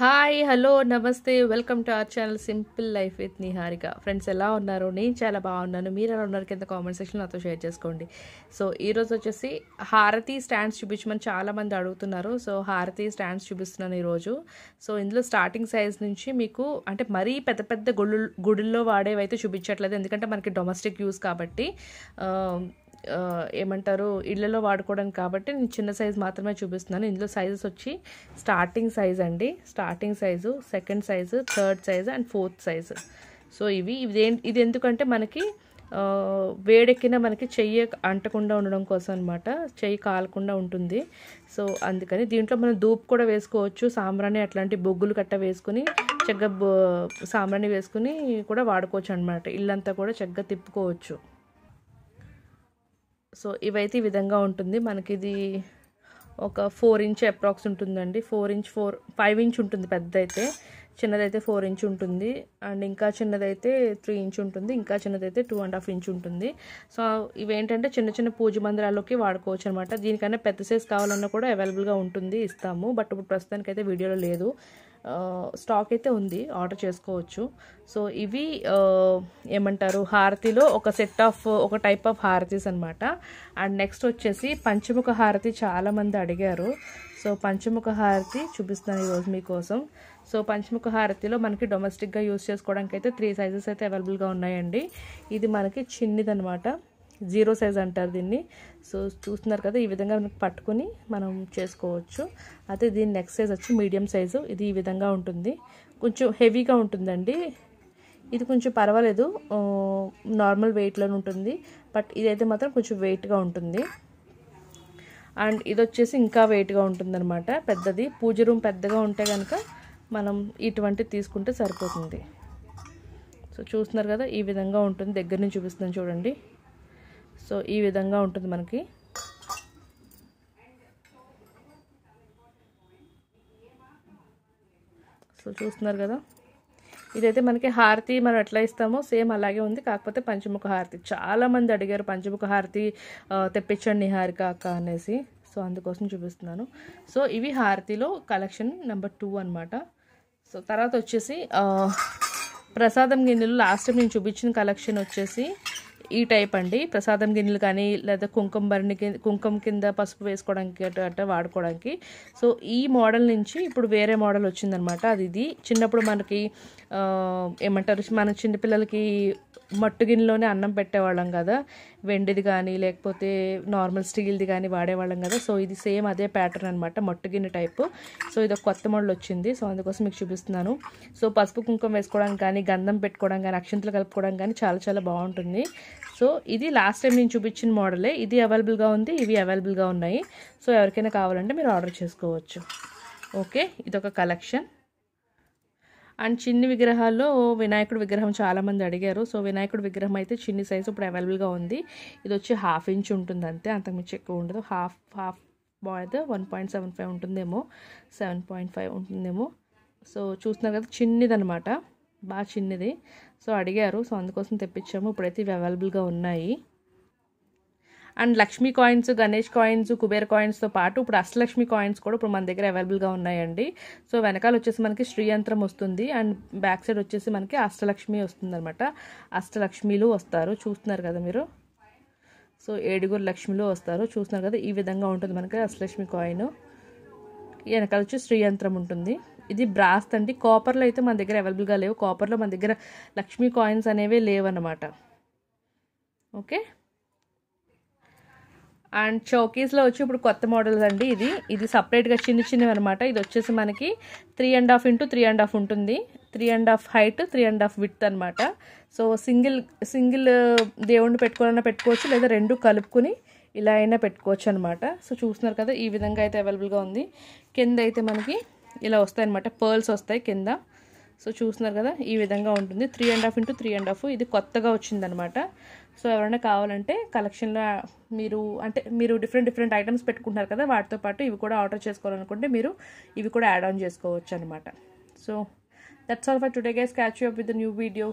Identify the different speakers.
Speaker 1: hi hello నమస్తే welcome to our channel simple life with Niharika friends ఎలా ఉన్నారు నేను చాలా బాగున్నాను మీరు ఎలా ఉన్నారు కింద కామెంట్ సెక్షన్ నాతో షేర్ చేసుకోండి సో ఈరోజు వచ్చేసి హారతి స్టాండ్స్ చూపించమని చాలామంది అడుగుతున్నారు సో హారతి స్టాండ్స్ చూపిస్తున్నాను ఈరోజు సో ఇందులో స్టార్టింగ్ సైజ్ నుంచి మీకు అంటే మరీ పెద్ద పెద్ద గుళ్ళు గుడుల్లో వాడేవైతే చూపించట్లేదు ఎందుకంటే మనకి డొమెస్టిక్ యూస్ కాబట్టి um, ఏమంటారు ఇళ్ళలో వాడుకోవడానికి కాబట్టి నేను చిన్న సైజ్ మాత్రమే చూపిస్తున్నాను ఇందులో సైజెస్ వచ్చి స్టార్టింగ్ సైజ్ అండి starting size second size third size and fourth size so ఇవి ఇది ఇది ఎందుకంటే మనకి వేడెక్కిన మనకి చెయ్యి అంటకుండా ఉండడం కోసం అనమాట చెయ్యి కాలకుండా ఉంటుంది సో అందుకని దీంట్లో మనం దూపు కూడా వేసుకోవచ్చు సాంబ్రాణి అట్లాంటి బొగ్గులు కట్ట వేసుకుని చక్కగా సాంబ్రాణి వేసుకుని కూడా వాడుకోవచ్చు అనమాట ఇల్లంతా కూడా చక్కగా తిప్పుకోవచ్చు సో ఇవైతే ఈ విధంగా ఉంటుంది మనకి ఇది ఒక ఫోర్ ఇంచ్ అప్రాక్స్ ఉంటుందండి four inch four five inch ఉంటుంది పెద్దదైతే చిన్నదైతే ఫోర్ ఇంచ్ ఉంటుంది అండ్ ఇంకా చిన్నదైతే త్రీ ఇంచ్ ఉంటుంది ఇంకా చిన్నదైతే టూ అండ్ హాఫ్ ఇంచ్ ఉంటుంది సో ఇవేంటంటే చిన్న చిన్న పూజ మందిరాల్లోకి వాడుకోవచ్చు అనమాట దీనికన్నా పెద్ద సైజ్ కావాలన్నా కూడా అవైలబుల్గా ఉంటుంది ఇస్తాము బట్ ఇప్పుడు ప్రస్తుతానికి అయితే వీడియోలో లేదు స్టాక్ అయితే ఉంది ఆర్డర్ చేసుకోవచ్చు సో ఇవి ఏమంటారు హారతిలో ఒక సెట్ ఆఫ్ ఒక టైప్ ఆఫ్ హారతీస్ అనమాట అండ్ నెక్స్ట్ వచ్చేసి పంచముఖ హారతి చాలామంది అడిగారు సో పంచముఖ హారతి చూపిస్తున్నాను ఈరోజు మీకోసం సో పంచముఖ హారతిలో మనకి డొమెస్టిక్గా యూస్ చేసుకోవడానికి అయితే త్రీ సైజెస్ అయితే అవైలబుల్గా ఉన్నాయండి ఇది మనకి చిన్నదనమాట జీరో సైజ్ అంటారు దీన్ని సో చూస్తున్నారు కదా ఈ విధంగా మనకు పట్టుకుని మనం చేసుకోవచ్చు అయితే దీని నెక్స్ట్ సైజ్ వచ్చి మీడియం సైజు ఇది ఈ విధంగా ఉంటుంది కొంచెం హెవీగా ఉంటుందండి ఇది కొంచెం పర్వాలేదు నార్మల్ వెయిట్లో ఉంటుంది బట్ ఇదైతే మాత్రం కొంచెం వెయిట్గా ఉంటుంది అండ్ ఇది వచ్చేసి ఇంకా వెయిట్గా ఉంటుందన్నమాట పెద్దది పూజ రూమ్ పెద్దగా ఉంటే కనుక మనం ఇటువంటి తీసుకుంటే సరిపోతుంది సో చూస్తున్నారు కదా ఈ విధంగా ఉంటుంది దగ్గర నుంచి చూపిస్తుంది చూడండి సో ఈ విధంగా ఉంటుంది మనకి సో చూస్తున్నారు కదా ఇదైతే మనకి హారతి మనం ఎట్లా ఇస్తామో సేమ్ అలాగే ఉంది కాకపోతే పంచముఖ హారతి చాలామంది అడిగారు పంచముఖ హారతి తెప్పించండి హారిక అక్క అనేసి సో అందుకోసం చూపిస్తున్నాను సో ఇవి హారతిలో కలెక్షన్ నెంబర్ టూ అనమాట సో తర్వాత వచ్చేసి ప్రసాదం గిన్నెలు లాస్ట్ టైం నేను చూపించిన కలెక్షన్ వచ్చేసి ఈ టైప్ అండి ప్రసాదం గిన్నెలు కానీ లేదా కుంకుమ బరిని కింద కుంకుమ కింద పసుపు వేసుకోవడానికి అట్ట వాడుకోవడానికి సో ఈ మోడల్ నుంచి ఇప్పుడు వేరే మోడల్ వచ్చిందనమాట అది ఇది చిన్నప్పుడు మనకి ఏమంటారు మన చిన్నపిల్లలకి మట్టు గిన్నెలోనే అన్నం పెట్టేవాళ్ళం కదా వెండిది కానీ లేకపోతే నార్మల్ స్టీల్ది కానీ వాడేవాళ్ళం కదా సో ఇది సేమ్ అదే ప్యాటర్న్ అనమాట మట్టు గిన్నె టైపు సో ఇది ఒక కొత్త మోడల్ వచ్చింది సో అందుకోసం మీకు చూపిస్తున్నాను సో పసుపు కుంకుమ వేసుకోవడానికి కానీ గంధం పెట్టుకోవడం కానీ అక్షంతలు కలుపుకోవడం కానీ చాలా చాలా బాగుంటుంది సో ఇది లాస్ట్ టైం నేను చూపించిన మోడలే ఇది అవైలబుల్గా ఉంది ఇవి అవైలబుల్గా ఉన్నాయి సో ఎవరికైనా కావాలంటే మీరు ఆర్డర్ చేసుకోవచ్చు ఓకే ఇదొక కలెక్షన్ అండ్ చిన్ని విగ్రహాల్లో వినాయకుడు విగ్రహం చాలామంది అడిగారు సో వినాయకుడు విగ్రహం అయితే చిన్ని సైజు ఇప్పుడు అవైలబుల్గా ఉంది ఇది వచ్చి హాఫ్ ఇంచ్ ఉంటుంది అంతే అంతకుమించి ఎక్కువ ఉండదు హాఫ్ హాఫ్ అయితే వన్ పాయింట్ సెవెన్ ఫైవ్ ఉంటుందేమో సెవెన్ పాయింట్ ఫైవ్ ఉంటుందేమో సో చూస్తున్నారు కదా అనమాట బాగా చిన్నది సో అడిగారు సో అందుకోసం తెప్పించాము ఇప్పుడైతే ఇవి అవైలబుల్గా ఉన్నాయి and Lakshmi coins Ganesh coins Kuber కాయిన్స్తో పాటు ఇప్పుడు అష్టలక్ష్మి కాయిన్స్ కూడా ఇప్పుడు మన దగ్గర అవైలబుల్గా ఉన్నాయండి సో వెనకాల వచ్చేసి మనకి శ్రీయంత్రం వస్తుంది అండ్ బ్యాక్ సైడ్ వచ్చేసి మనకి అష్టలక్ష్మి అనమాట అష్టలక్ష్మిలు వస్తారు చూస్తున్నారు కదా మీరు సో ఏడుగురు లక్ష్మిలు వస్తారు చూస్తున్నారు కదా ఈ విధంగా ఉంటుంది మనకి అష్టలక్ష్మి కాయిన్ వెనకాల వచ్చి శ్రీయంత్రం ఉంటుంది ఇది బ్రాస్ అండి కాపర్లో అయితే మన దగ్గర అవైలబుల్గా లేవు కాపర్లో మన దగ్గర లక్ష్మీ కాయిన్స్ అనేవి లేవన్నమాట ఓకే అండ్ చౌకీస్లో వచ్చి ఇప్పుడు కొత్త మోడల్స్ అండి ఇది ఇది సపరేట్గా చిన్న చిన్నవి అనమాట ఇది వచ్చేసి మనకి three and half into three and half ఉంటుంది three and half height three and half with అనమాట సో సింగిల్ సింగిల్ దేవుణ్ణి పెట్టుకోవాలన్నా పెట్టుకోవచ్చు లేదా రెండు కలుపుకుని ఇలా అయినా పెట్టుకోవచ్చు అనమాట సో చూస్తున్నారు కదా ఈ విధంగా అయితే అవైలబుల్గా ఉంది కింద అయితే మనకి ఇలా వస్తాయి అనమాట పర్ల్స్ వస్తాయి కింద సో చూస్తున్నారు కదా ఈ విధంగా ఉంటుంది three and half into three and half ఇది కొత్తగా వచ్చిందనమాట సో ఎవరైనా కావాలంటే కలెక్షన్లో మీరు అంటే మీరు డిఫరెంట్ డిఫరెంట్ ఐటమ్స్ పెట్టుకుంటున్నారు కదా వాటితో పాటు ఇవి కూడా ఆర్డర్ చేసుకోవాలనుకుంటే మీరు ఇవి కూడా యాడ్ ఆన్ చేసుకోవచ్చు అనమాట so that's all for today guys catch up with new video